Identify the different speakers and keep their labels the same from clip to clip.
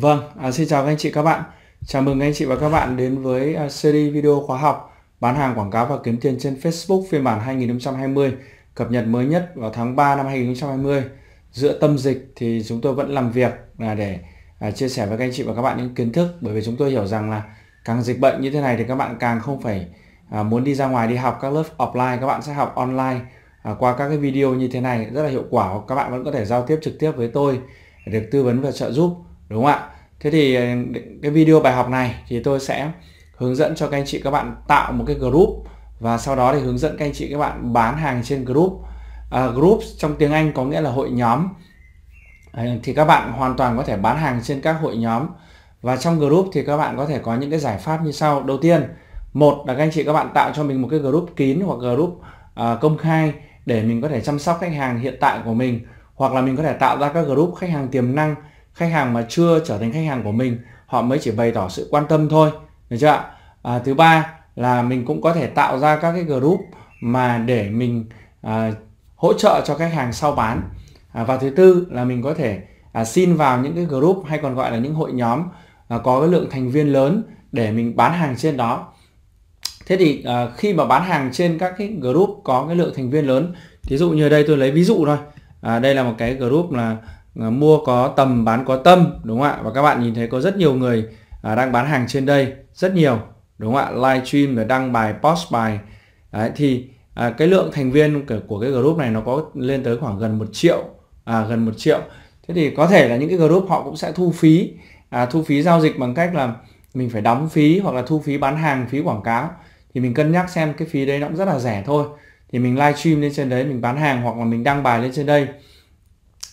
Speaker 1: Vâng, à, xin chào các anh chị các bạn. Chào mừng anh chị và các bạn đến với à, series video khóa học bán hàng quảng cáo và kiếm tiền trên Facebook phiên bản 2020 cập nhật mới nhất vào tháng 3 năm 2020. Giữa tâm dịch thì chúng tôi vẫn làm việc là để uh, chia sẻ với các anh chị và các bạn những kiến thức bởi vì chúng tôi hiểu rằng là càng dịch bệnh như thế này thì các bạn càng không phải uh, muốn đi ra ngoài đi học các lớp offline các bạn sẽ học online qua các cái video như thế này rất là hiệu quả các bạn vẫn có thể giao tiếp trực tiếp với tôi để được tư vấn và trợ giúp đúng không ạ thế thì ờ, cái video bài học này thì tôi sẽ hướng dẫn cho các anh chị các bạn tạo một cái group và sau đó thì hướng dẫn các anh chị các bạn bán hàng trên group à, group trong tiếng Anh có nghĩa là hội nhóm à, thì các bạn hoàn toàn có thể bán hàng trên các hội nhóm và trong group thì các bạn có thể có những cái giải pháp như sau đầu tiên một là các anh chị các bạn tạo cho mình một cái group kín hoặc group à, công khai để mình có thể chăm sóc khách hàng hiện tại của mình hoặc là mình có thể tạo ra các group khách hàng tiềm năng khách hàng mà chưa trở thành khách hàng của mình họ mới chỉ bày tỏ sự quan tâm thôi được chưa ạ à, thứ ba là mình cũng có thể tạo ra các cái group mà để mình à, hỗ trợ cho khách hàng sau bán à, và thứ tư là mình có thể à, xin vào những cái group hay còn gọi là những hội nhóm à, có cái lượng thành viên lớn để mình bán hàng trên đó thế thì à, khi mà bán hàng trên các cái group có cái lượng thành viên lớn thí dụ như đây tôi lấy ví dụ thôi à, đây là một cái group là Ờ, mua có tầm bán có tâm đúng không ạ và các bạn nhìn thấy có rất nhiều người à, đang bán hàng trên đây rất nhiều đúng không ạ live stream rồi đăng bài post bài đấy thì à, cái lượng thành viên của, của cái group này nó có lên tới khoảng gần một triệu à, gần một triệu thế thì có thể là những cái group họ cũng sẽ thu phí à, thu phí giao dịch bằng cách là mình phải đóng phí hoặc là thu phí bán hàng phí quảng cáo thì mình cân nhắc xem cái phí đấy nó cũng rất là rẻ thôi thì mình live stream lên trên đấy mình bán hàng hoặc là mình đăng bài lên trên đây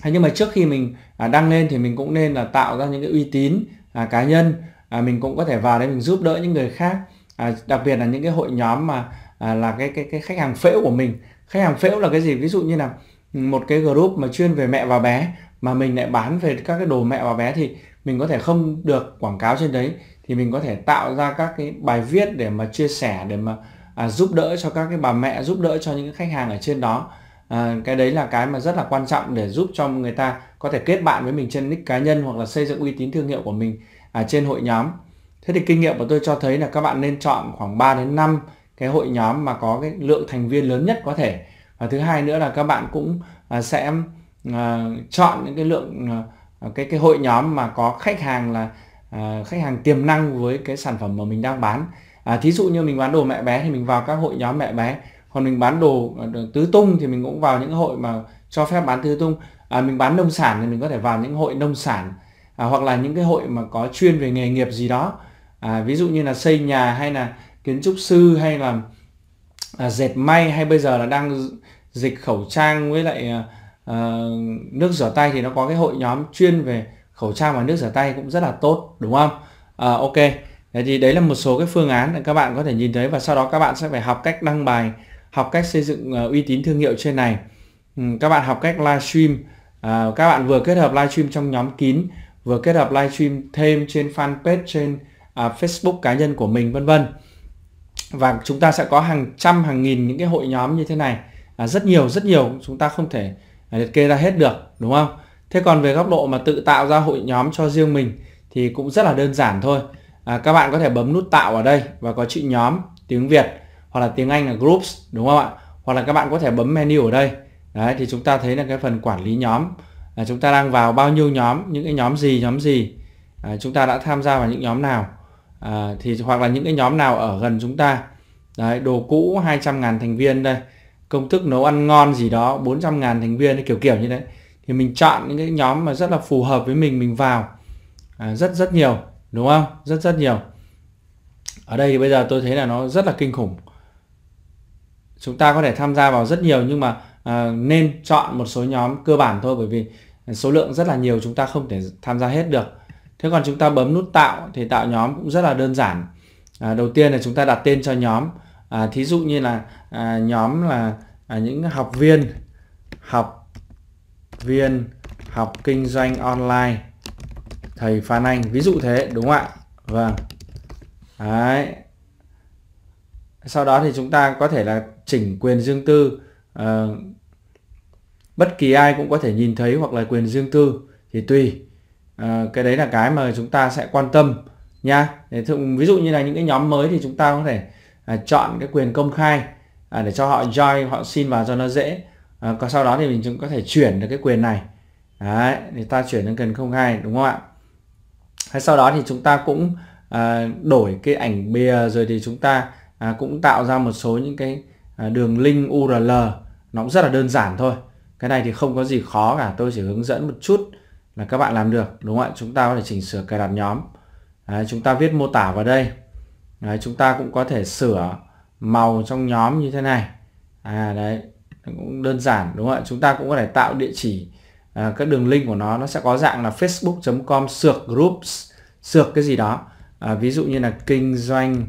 Speaker 1: hay nhưng mà trước khi mình à, đăng lên thì mình cũng nên là tạo ra những cái uy tín à, cá nhân à, mình cũng có thể vào đấy mình giúp đỡ những người khác à, đặc biệt là những cái hội nhóm mà à, là cái cái cái khách hàng phễu của mình khách hàng phễu là cái gì ví dụ như là một cái group mà chuyên về mẹ và bé mà mình lại bán về các cái đồ mẹ và bé thì mình có thể không được quảng cáo trên đấy thì mình có thể tạo ra các cái bài viết để mà chia sẻ để mà à, giúp đỡ cho các cái bà mẹ giúp đỡ cho những khách hàng ở trên đó à, cái đấy là cái mà rất là quan trọng để giúp cho người ta có thể kết bạn với mình trên nick cá nhân hoặc là xây dựng uy tín thương hiệu của mình à, trên hội nhóm thế thì kinh nghiệm của tôi cho thấy là các bạn nên chọn khoảng 3 đến 5 cái hội nhóm mà có cái lượng thành viên lớn nhất có thể và thứ hai nữa là các bạn cũng à, sẽ à, chọn những cái lượng à, à, cái cái hội nhóm mà có khách hàng là à, khách hàng tiềm năng với cái sản phẩm mà mình đang bán à, thí dụ như mình bán đồ mẹ bé thì mình vào các hội nhóm mẹ bé còn mình bán à, đồ tứ tung thì mình cũng vào những hội mà cho phép bán tứ tung à, mình bán nông sản thì mình có thể vào những hội nông sản à, hoặc là những cái hội mà có chuyên về nghề nghiệp gì đó à, ví dụ như là xây nhà hay là kiến trúc sư hay là à, dệt may hay bây giờ là đang dịch khẩu trang với lại à, à, nước rửa tay thì nó có cái hội nhóm chuyên về khẩu trang và nước rửa tay cũng rất là tốt đúng không à, ok thì đấy là một số cái phương án để các bạn có thể nhìn thấy và sau đó các bạn sẽ phải học cách đăng bài học cách xây dựng ờ, uy tín thương hiệu trên này ừ, các bạn học cách livestream à, các bạn vừa kết hợp livestream trong nhóm kín vừa kết hợp livestream thêm trên fanpage trên à, Facebook cá nhân của mình vân vân và chúng ta sẽ có hàng trăm hàng nghìn những cái hội nhóm như thế này à, rất nhiều rất nhiều chúng ta không thể à, liệt kê ra hết được đúng không thế còn về góc độ mà tự tạo ra hội nhóm cho riêng mình thì cũng rất là đơn giản thôi à, các bạn có thể bấm nút tạo ở đây và có chữ nhóm tiếng Việt hoặc là tiếng Anh là groups đúng không ạ hoặc là các bạn có thể bấm menu ở đây đấy thì chúng ta thấy là cái phần quản lý nhóm là chúng ta đang vào bao nhiêu nhóm những cái nhóm gì nhóm gì à, chúng ta đã tham gia vào những nhóm nào à, thì hoặc là những cái nhóm nào ở gần chúng ta đấy đồ cũ 200.000 thành viên đây công thức nấu ăn ngon gì đó 400.000 thành viên kiểu kiểu như thế thì mình chọn những cái nhóm mà rất là phù hợp với mình mình vào à, rất rất nhiều đúng không rất rất nhiều ở đây thì bây giờ tôi thấy là nó rất là kinh khủng chúng ta có thể tham gia vào rất nhiều nhưng mà à, nên chọn một số nhóm cơ bản thôi bởi vì số lượng rất là nhiều chúng ta không thể tham gia hết được thế còn chúng ta bấm nút tạo thì tạo nhóm cũng rất là đơn giản à, đầu tiên là chúng ta đặt tên cho nhóm à, thí dụ như là à, nhóm là à, những học viên học viên học kinh doanh online thầy Phan Anh ví dụ thế đúng không ạ vâng đấy sau đó thì chúng ta có thể là chỉnh quyền riêng tư à, bất kỳ ai cũng có thể nhìn thấy hoặc là quyền riêng tư thì tùy à, cái đấy là cái mà chúng ta sẽ quan tâm nha để thường, ví dụ như là những cái nhóm mới thì chúng ta có thể à, chọn cái quyền công khai à, để cho họ join họ xin vào cho nó dễ à, còn sau đó thì mình cũng có thể chuyển được cái quyền này đấy thì ta chuyển lên quyền công khai đúng không ạ hay sau đó thì chúng ta cũng à, đổi cái ảnh bìa rồi thì chúng ta à, cũng tạo ra một số những cái à, đường link URL nó cũng rất là đơn giản thôi cái này thì không có gì khó cả tôi chỉ hướng dẫn một chút là các bạn làm được đúng không ạ chúng ta có thể chỉnh sửa cài đặt nhóm à, chúng ta viết mô tả vào đây à, chúng ta cũng có thể sửa màu trong nhóm như thế này à đấy cũng đơn giản đúng không ạ chúng ta cũng có thể tạo địa chỉ à, các đường link của nó nó sẽ có dạng là facebook.com sược groups sược cái gì đó à, ví dụ như là kinh doanh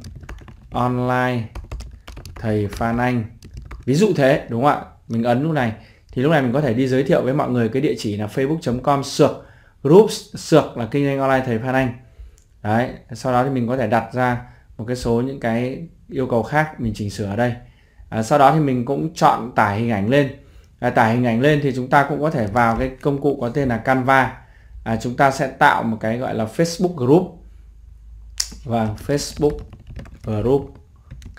Speaker 1: online thầy Phan Anh ví dụ thế đúng không ạ mình ấn lúc này thì lúc này mình có thể đi giới thiệu với mọi người cái địa chỉ là facebook.com sược group sược là kinh doanh online thầy Phan Anh đấy sau đó thì mình có thể đặt ra một cái số những cái yêu cầu khác mình chỉnh sửa ở đây à, sau đó thì mình cũng chọn tải hình ảnh lên à, tải hình ảnh lên thì chúng ta cũng có thể vào cái công cụ có tên là Canva à, chúng ta sẽ tạo một cái gọi là Facebook group và Facebook group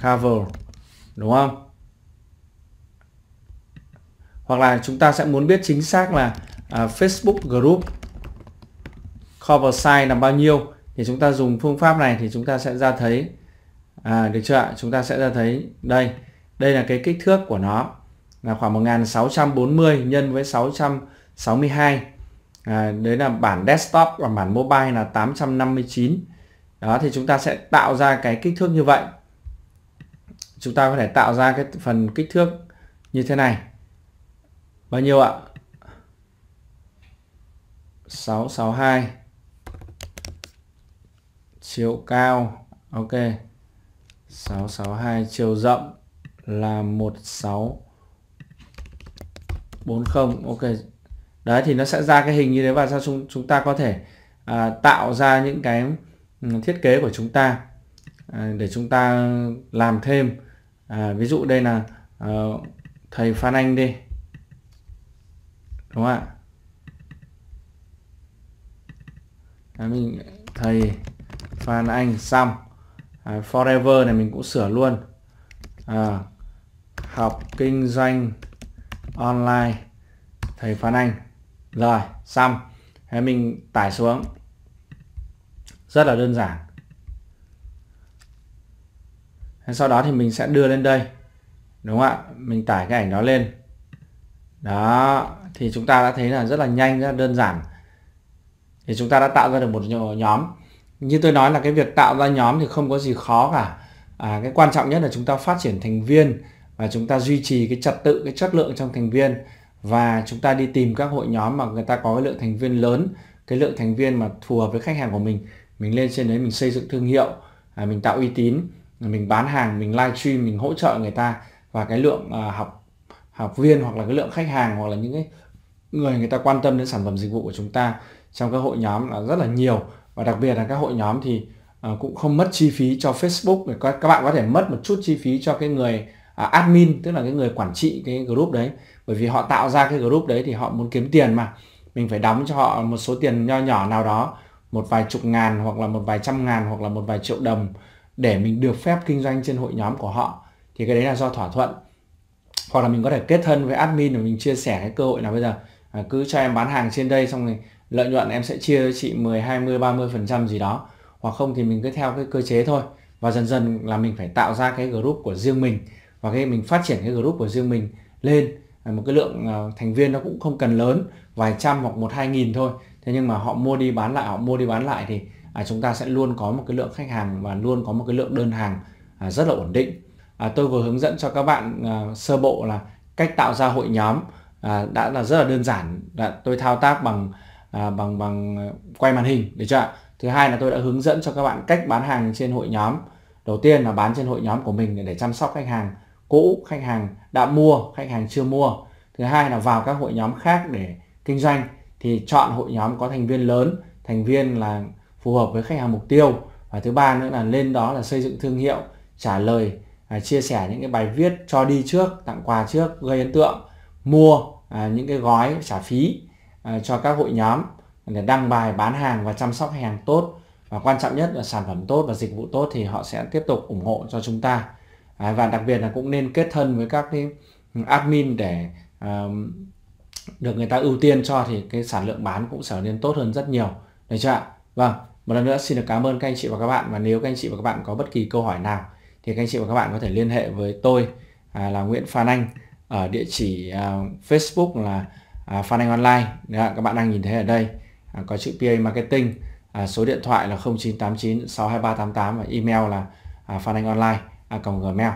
Speaker 1: cover đúng không hoặc là chúng ta sẽ muốn biết chính xác là à, Facebook group cover size là bao nhiêu thì chúng ta dùng phương pháp này thì chúng ta sẽ ra thấy à, được chưa ạ chúng ta sẽ ra thấy đây đây là cái kích thước của nó là khoảng 1640 nhân với 662 à, đấy là bản desktop và bản mobile là 859 đó thì chúng ta sẽ tạo ra cái kích thước như vậy chúng ta có thể tạo ra cái phần kích thước như thế này bao nhiêu ạ 662 chiều cao ok 662 chiều rộng là 1640 ok đấy thì nó sẽ ra cái hình như thế và sao chúng chúng ta có thể à, tạo ra những cái Ừ, thiết kế của chúng ta à, để chúng ta làm thêm à, ví dụ đây là à, thầy Phan Anh đi đúng không ạ à, mình thầy Phan Anh xong à, forever này mình cũng sửa luôn à, học kinh doanh online thầy Phan Anh rồi xong thế mình tải xuống rất là đơn giản sau đó thì mình sẽ đưa lên đây đúng không ạ mình tải cái ảnh đó lên đó thì chúng ta đã thấy là rất là nhanh rất là đơn giản thì chúng ta đã tạo ra được một nhóm như tôi nói là cái việc tạo ra nhóm thì không có gì khó cả à, cái quan trọng nhất là chúng ta phát triển thành viên và chúng ta duy trì cái trật tự cái chất lượng trong thành viên và chúng ta đi tìm các hội nhóm mà người ta có cái lượng thành viên lớn cái lượng thành viên mà phù hợp với khách hàng của mình mình lên trên đấy mình xây dựng thương hiệu à, mình tạo uy tín mình bán hàng mình live stream mình hỗ trợ người ta và cái lượng à, học học viên hoặc là cái lượng khách hàng hoặc là những cái người người ta quan tâm đến sản phẩm dịch vụ của chúng ta trong các hội nhóm là rất là nhiều và đặc biệt là các hội nhóm thì à, cũng không mất chi phí cho Facebook các, các bạn có thể mất một chút chi phí cho cái người à, admin tức là cái người quản trị cái group đấy bởi vì họ tạo ra cái group đấy thì họ muốn kiếm tiền mà mình phải đóng cho họ một số tiền nho nhỏ nào đó một vài chục ngàn hoặc là một vài trăm ngàn hoặc là một vài triệu đồng để mình được phép kinh doanh trên hội nhóm của họ thì cái đấy là do thỏa thuận hoặc là mình có thể kết thân với admin để mình chia sẻ cái cơ hội nào bây giờ à, cứ cho em bán hàng trên đây xong rồi lợi nhuận em sẽ chia cho chị 10, 20, 30 phần trăm gì đó hoặc không thì mình cứ theo cái cơ chế thôi và dần dần là mình phải tạo ra cái group của riêng mình và cái mình phát triển cái group của riêng mình lên à, một cái lượng à, thành viên nó cũng không cần lớn vài trăm hoặc một hai nghìn thôi thế nhưng mà họ mua đi bán lại họ mua đi bán lại thì à, chúng ta sẽ luôn có một cái lượng khách hàng và luôn có một cái lượng đơn hàng à, rất là ổn định à, tôi vừa hướng dẫn cho các bạn à, sơ bộ là cách tạo ra hội nhóm à, đã là rất là đơn giản đã, tôi thao tác bằng à, bằng bằng à, quay màn hình được chưa ạ thứ hai là tôi đã hướng dẫn cho các bạn cách bán hàng trên hội nhóm đầu tiên là bán trên hội nhóm của mình để, để chăm sóc khách hàng cũ khách hàng đã mua khách hàng chưa mua thứ hai là vào các hội nhóm khác để kinh doanh thì chọn hội nhóm có thành viên lớn thành viên là phù hợp với khách hàng mục tiêu và thứ ba nữa là lên đó là xây dựng thương hiệu trả lời à, chia sẻ những cái bài viết cho đi trước tặng quà trước gây ấn tượng mua à, những cái gói trả phí à, cho các hội nhóm để đăng bài bán hàng và chăm sóc hàng tốt và quan trọng nhất là sản phẩm tốt và dịch vụ tốt thì họ sẽ tiếp tục ủng hộ cho chúng ta à, và đặc biệt là cũng nên kết thân với các cái admin để uh, được người ta ưu tiên cho thì cái sản lượng bán cũng trở nên tốt hơn rất nhiều được chưa ạ vâng một lần nữa xin được cảm ơn các anh chị và các bạn và nếu các anh chị và các bạn có bất kỳ câu hỏi nào thì các anh chị và các bạn có thể liên hệ với tôi à, là Nguyễn Phan Anh ở địa chỉ à, Facebook là à, Phan Anh Online Đấy, các bạn đang nhìn thấy ở đây à, có chữ PA Marketing à, số điện thoại là 0989 62388 và email là à, Phan Anh Online à, gmail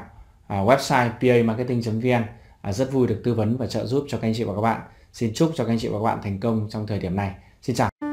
Speaker 1: à, website pamarketing.vn à, rất vui được tư vấn và trợ giúp cho các anh chị và các bạn Xin chúc cho các anh chị và các bạn thành công trong thời điểm này. Xin chào.